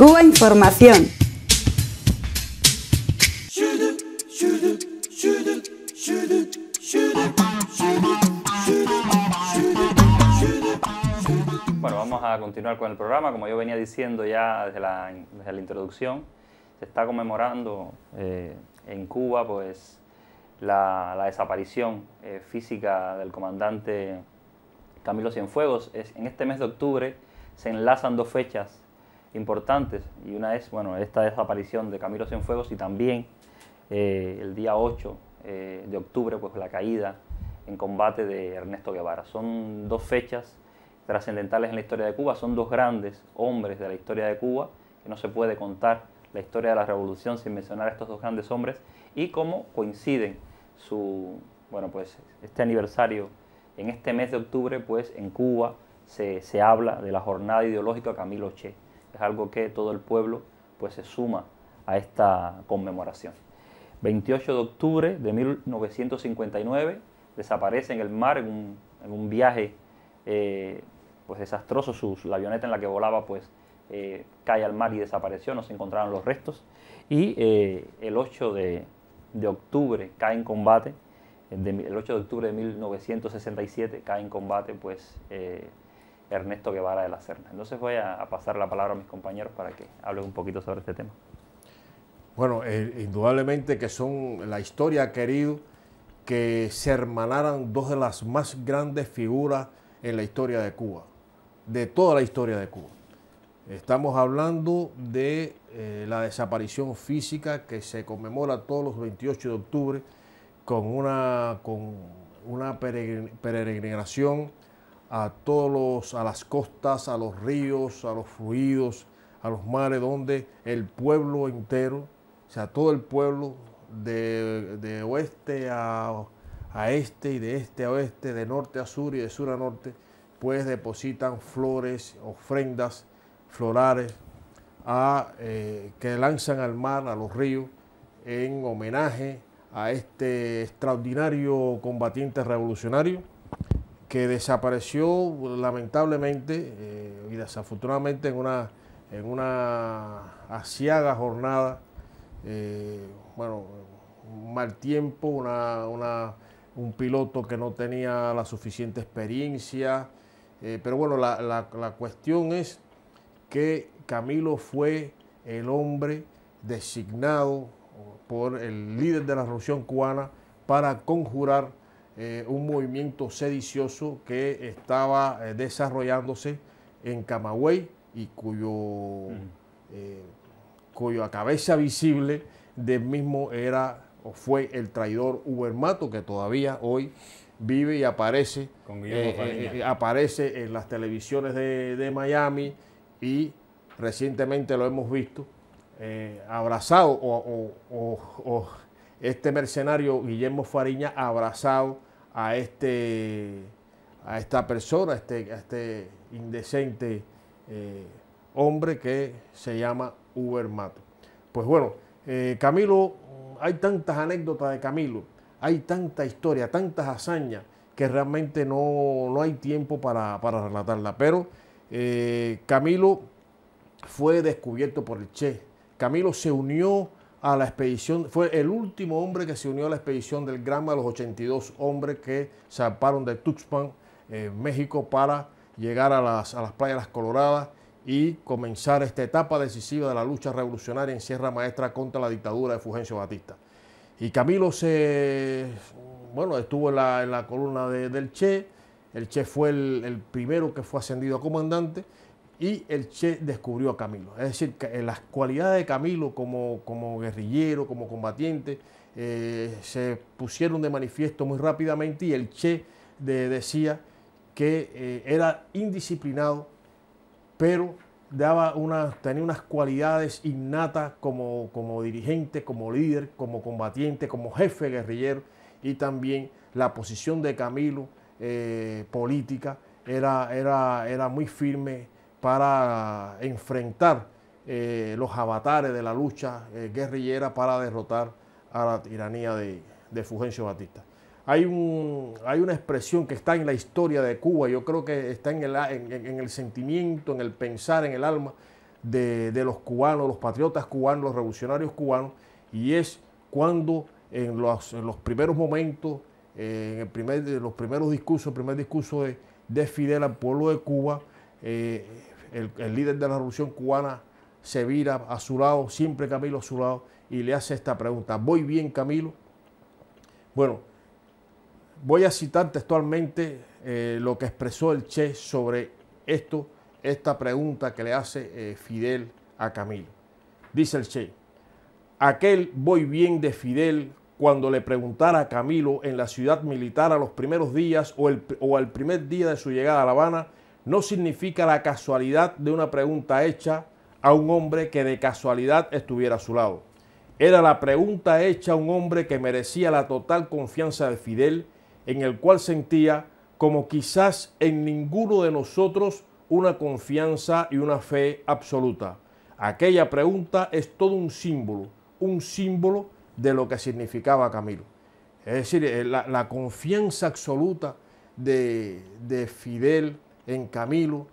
Cuba Información. Bueno, vamos a continuar con el programa. Como yo venía diciendo ya desde la, introducción, se está conmemorando eh, en Cuba pues, la, desaparición eh, física del comandante Camilo Cienfuegos. en este mes de octubre se enlazan dos fechas importantes y una es bueno, esta desaparición de Camilo Cienfuegos y también eh, el día 8 eh, de octubre pues la caída en combate de Ernesto Guevara. Son dos fechas trascendentales en la historia de Cuba, son dos grandes hombres de la historia de Cuba que no se puede contar la historia de la revolución sin mencionar a estos dos grandes hombres y cómo coinciden su bueno pues este aniversario en este mes de octubre pues en Cuba se, se habla de la jornada ideológica Camilo Che algo que todo el pueblo pues se suma a esta conmemoración. 28 de octubre de 1959 desaparece en el mar en un, viaje eh, pues desastroso. Su, la avioneta en la que volaba pues eh, cae al mar y desapareció, no se encontraron los restos. Y eh, el 8 de, octubre cae en combate, el 8 de octubre de 1967 cae en combate pues Ernesto Guevara de la Serna. Entonces voy a, pasar la palabra a mis compañeros para que hablen un poquito sobre este tema. Bueno, eh, indudablemente que son, la historia ha querido que se hermanaran dos de las más grandes figuras en la historia de Cuba, de toda la historia de Cuba. Estamos hablando de eh, la desaparición física que se conmemora todos los 28 de octubre con una, con una peregrinación a todos los, a las costas, a los ríos, a los fluidos, a los mares, donde el pueblo entero, o sea, todo el pueblo de, oeste a, este y de este a oeste, de norte a sur y de sur a norte, pues depositan flores, ofrendas florales eh, que lanzan al mar, a los ríos, en homenaje a este extraordinario combatiente revolucionario que desapareció lamentablemente eh, y desafortunadamente en una, en una asiaga jornada, eh, bueno, un mal tiempo, una, una, un piloto que no tenía la suficiente experiencia, eh, pero bueno, la, la cuestión es que Camilo fue el hombre designado por el líder de la revolución cubana para conjurar eh, un movimiento sedicioso que estaba eh, desarrollándose en Camagüey y cuyo, eh, cuya cabeza visible del mismo era o fue el traidor Ubermato que todavía hoy vive y aparece, aparece en las televisiones de, Miami y recientemente lo hemos visto abrazado o este mercenario Guillermo Fariña abrazado a, este, a esta persona, a este, este indecente eh, hombre que se llama Uber Mato. Pues bueno, eh, Camilo, hay tantas anécdotas de Camilo, hay tanta historia, tantas hazañas, que realmente no, hay tiempo para, relatarla. Pero eh, Camilo fue descubierto por el Che. Camilo se unió a la expedición, fue el último hombre que se unió a la expedición del Granma, los 82 hombres que zarparon de Tuxpan, eh, México, para llegar a las, a las playas Las Coloradas y comenzar esta etapa decisiva de la lucha revolucionaria en Sierra Maestra contra la dictadura de Fulgencio Batista. Y Camilo se, bueno, estuvo en la, columna del Che, el Che fue el, el primero que fue ascendido a comandante y el Che descubrió a Camilo. Es decir, eh, las cualidades de Camilo como, guerrillero, como combatiente, eh, se pusieron de manifiesto muy rápidamente y el Che decía que eh, era indisciplinado, pero daba tenía unas cualidades innatas como, como dirigente, como líder, como combatiente, como jefe guerrillero y también la posición de Camilo política era, era, era muy firme para enfrentar eh, los avatares de la lucha eh, guerrillera para derrotar a la tiranía de, de Fulgencio Batista. Hay, un, hay, una expresión que está en la historia de Cuba, yo creo que está en el, en, el sentimiento, en el pensar, en el alma de, los cubanos, los patriotas cubanos, los revolucionarios cubanos, y es cuando en los, primeros momentos, eh, en el primer, los primeros discursos, el primer discurso de, Fidel al pueblo de Cuba, el, líder de la revolución cubana se vira a su lado, siempre Camilo a su lado, y le hace esta pregunta. ¿Voy bien, Camilo? Bueno, voy a citar textualmente eh, lo que expresó el Che sobre esto, esta pregunta que le hace eh, Fidel a Camilo. Dice el Che, aquel voy bien de Fidel cuando le preguntara a Camilo en la ciudad militar a los primeros días o al primer día de su llegada a La Habana, no significa la casualidad de una pregunta hecha a un hombre que de casualidad estuviera a su lado. Era la pregunta hecha a un hombre que merecía la total confianza de Fidel, en el cual sentía, como quizás en ninguno de nosotros, una confianza y una fe absoluta. Aquella pregunta es todo un símbolo, un símbolo de lo que significaba Camilo. Es decir, eh, la, confianza absoluta de, de Fidel en Camilo,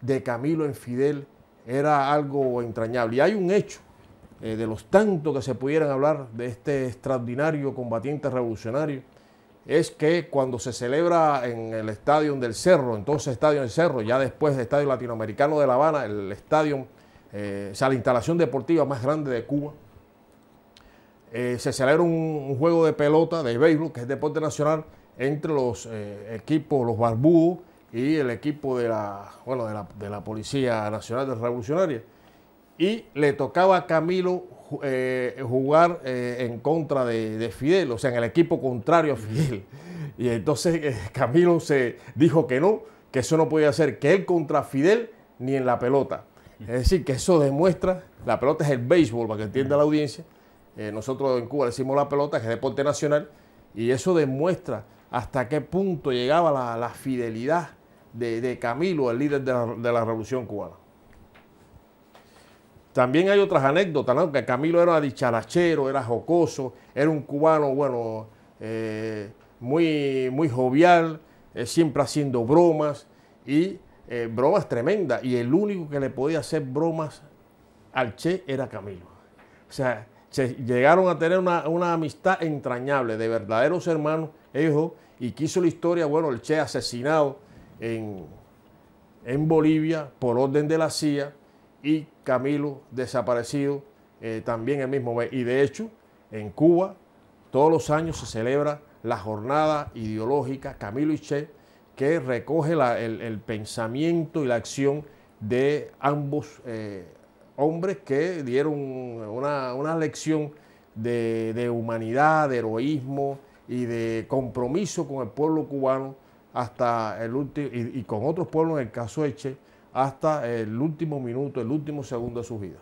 de Camilo en Fidel, era algo entrañable. Y hay un hecho, eh, de los tantos que se pudieran hablar de este extraordinario combatiente revolucionario, es que cuando se celebra en el Estadio del Cerro, entonces Estadio del Cerro, ya después del Estadio Latinoamericano de La Habana, el estadio, eh, o sea, la instalación deportiva más grande de Cuba, eh, se celebra un, juego de pelota, de béisbol, que es deporte nacional, entre los equipos, los barbudos y el equipo de la, bueno, de la, de la Policía Nacional Revolucionaria. Y le tocaba a Camilo eh, jugar eh, en contra de, Fidel, o sea, en el equipo contrario a Fidel. Y entonces eh, Camilo se dijo que no, que eso no podía ser, que él contra Fidel ni en la pelota. Es decir, que eso demuestra, la pelota es el béisbol, para que entienda la audiencia. nosotros en Cuba decimos la pelota, que es deporte nacional, y eso demuestra hasta qué punto llegaba la fidelidad de, Camilo, el líder de la, revolución cubana. También hay otras anécdotas, que Camilo era dicharachero, era jocoso, era un cubano, bueno, eh, muy, muy jovial, eh, siempre haciendo bromas y eh, bromas tremendas. Y el único que le podía hacer bromas al Che era Camilo. O sea, llegaron a tener una, amistad entrañable de verdaderos hermanos, ellos, y quiso la historia, bueno, el Che asesinado en, Bolivia por orden de la CIA y Camilo desaparecido eh, también el mismo mes. Y de hecho, en Cuba todos los años se celebra la jornada ideológica Camilo y Che, que recoge el, pensamiento y la acción de ambos eh, hombres que dieron una, lección de humanidad, de heroísmo y de compromiso con el pueblo cubano hasta el último, y, con otros pueblos, en el caso Eche, hasta el último minuto, el último segundo de su vida.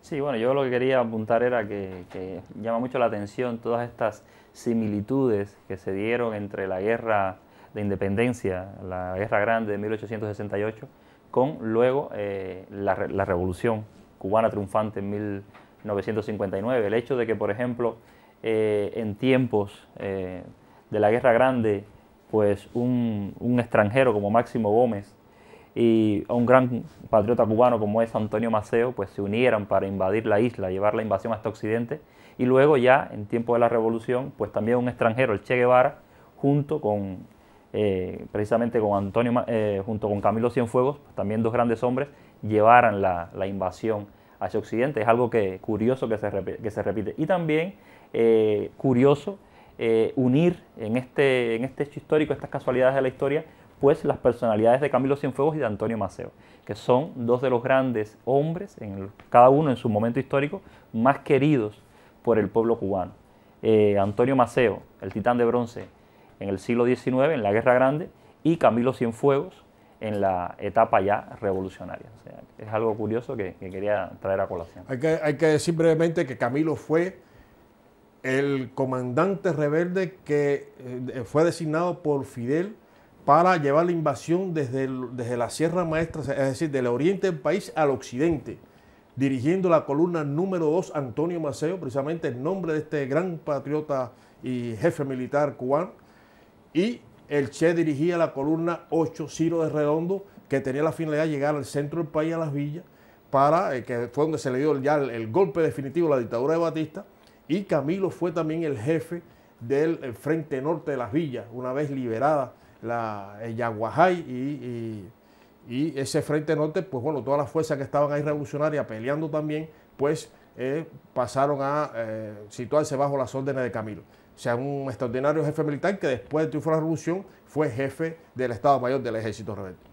Sí, bueno, yo lo que quería apuntar era que, llama mucho la atención todas estas similitudes que se dieron entre la guerra de independencia, la guerra grande de 1868, con luego eh, la, revolución cubana triunfante en 1959. El hecho de que, por ejemplo, eh, en tiempos eh, de la guerra grande pues un, extranjero como Máximo Gómez y un gran patriota cubano como es Antonio Maceo, pues se unieran para invadir la isla, llevar la invasión hasta Occidente, y luego ya en tiempo de la Revolución, pues también un extranjero, el Che Guevara, junto con eh, precisamente con Antonio, eh, junto con Camilo Cienfuegos, pues, también dos grandes hombres, llevaran la, invasión hacia Occidente. Es algo que, curioso que se, repite. Y también eh, curioso eh, unir en este, en este hecho histórico, estas casualidades de la historia, pues las personalidades de Camilo Cienfuegos y de Antonio Maceo, que son dos de los grandes hombres, en cada uno en su momento histórico, más queridos por el pueblo cubano. Eh, Antonio Maceo, el titán de bronce, en el siglo XIX, en la Guerra Grande, y Camilo Cienfuegos, en la etapa ya revolucionaria. es algo curioso que, quería traer a colación. Hay que, hay que decir brevemente que Camilo fue el comandante rebelde que eh, eh, fue designado por Fidel para llevar la invasión desde, desde la Sierra Maestra, es decir, del oriente del país al occidente, dirigiendo la columna número 2, Antonio Maceo, precisamente en nombre de este gran patriota y jefe militar cubano, y el Che dirigía la columna 8, Ciro de Redondo, que tenía la finalidad de llegar al centro del país, a las villas, para, eh, que fue donde se le dio ya el, el golpe definitivo a la dictadura de Batista, y Camilo fue también el jefe del eh, Frente Norte de las Villas, una vez liberada la eh, Yaguajay y, ese Frente Norte, pues bueno, todas las fuerzas que estaban ahí revolucionarias peleando también, pues eh, pasaron a situarse bajo las órdenes de Camilo. O sea, un extraordinario jefe militar que después de triunfar la revolución fue jefe del Estado Mayor del Ejército Rebelde.